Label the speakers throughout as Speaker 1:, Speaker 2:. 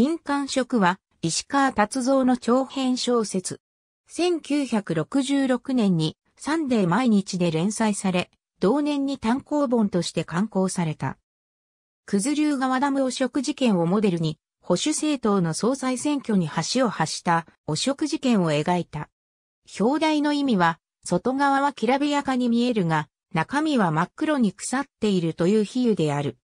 Speaker 1: 金管職は石川達造の長編小説。1966年にサンデー毎日で連載され、同年に単行本として刊行された。九頭竜川ダム汚職事件をモデルに、保守政党の総裁選挙に橋を発した汚職事件を描いた。表題の意味は、外側はきらびやかに見えるが、中身は真っ黒に腐っているという比喩である。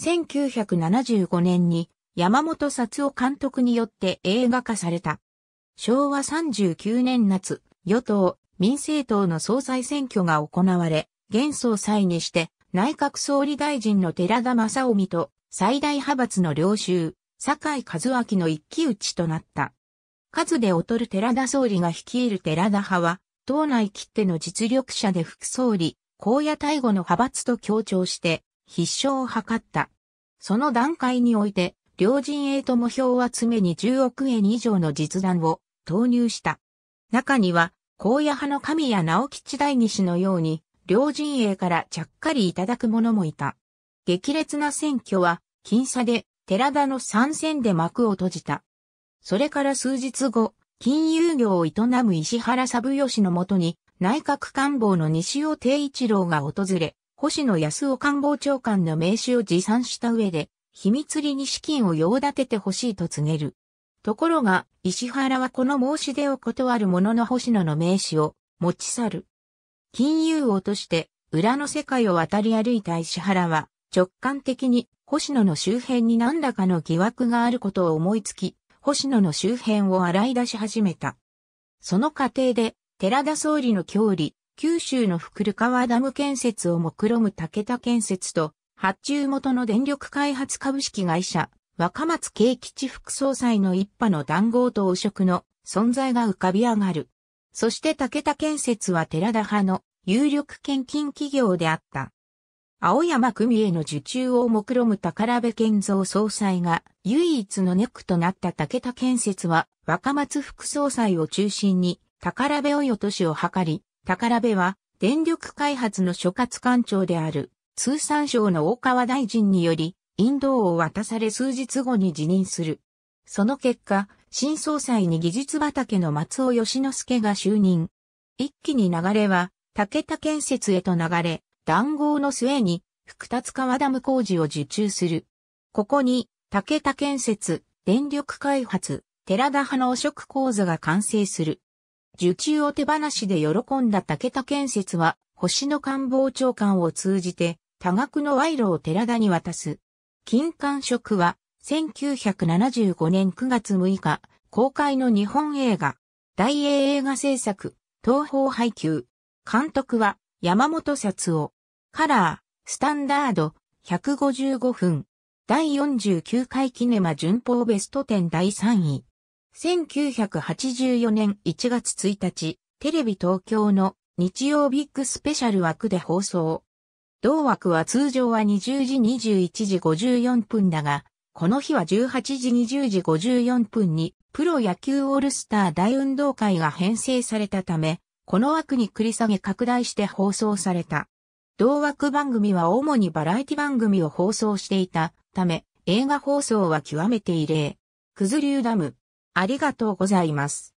Speaker 1: 1975年に山本幸夫監督によって映画化された。昭和39年夏、与党、民政党の総裁選挙が行われ、現総裁にして内閣総理大臣の寺田正臣と最大派閥の領袖、坂井和明の一騎打ちとなった。数で劣る寺田総理が率いる寺田派は、党内切手の実力者で副総理、高野大吾の派閥と協調して、必勝を図った。その段階において、両陣営とも票集めに10億円以上の実弾を投入した。中には、荒野派の神谷直吉大義のように、両陣営からちゃっかりいただく者もいた。激烈な選挙は、僅差で、寺田の参戦で幕を閉じた。それから数日後、金融業を営む石原三義のもとに、内閣官房の西尾定一郎が訪れ、星野康夫官房長官の名刺を持参した上で、秘密裏に資金を用立ててほしいと告げる。ところが、石原はこの申し出を断る者のの星野の名刺を持ち去る。金融王として裏の世界を渡り歩いた石原は直感的に星野の周辺に何らかの疑惑があることを思いつき、星野の周辺を洗い出し始めた。その過程で寺田総理の郷里、九州の福留川ダム建設を目論む武田建設と発注元の電力開発株式会社、若松慶吉副総裁の一派の談合と汚職の存在が浮かび上がる。そして武田建設は寺田派の有力献金企業であった。青山組への受注を目論む宝部建造総裁が唯一のネックとなった武田建設は若松副総裁を中心に宝部をよとしを図り、宝部は電力開発の所轄官庁である通産省の大川大臣により、インドを渡され数日後に辞任する。その結果、新総裁に技術畑の松尾義之助が就任。一気に流れは、武田建設へと流れ、談合の末に、福達川ダム工事を受注する。ここに、武田建設、電力開発、寺田派の汚職講座が完成する。受注を手放しで喜んだ武田建設は、星野官房長官を通じて、多額の賄賂を寺田に渡す。金管職は、1975年9月6日、公開の日本映画、大英映画制作、東方配給。監督は、山本札夫。カラー、スタンダード、155分。第49回キネマ順法ベスト10第3位。1984年1月1日、テレビ東京の日曜ビッグスペシャル枠で放送。同枠は通常は20時21時54分だが、この日は18時20時54分にプロ野球オールスター大運動会が編成されたため、この枠に繰り下げ拡大して放送された。同枠番組は主にバラエティ番組を放送していたため、映画放送は極めて異例。くずりゅうダム。ありがとうございます。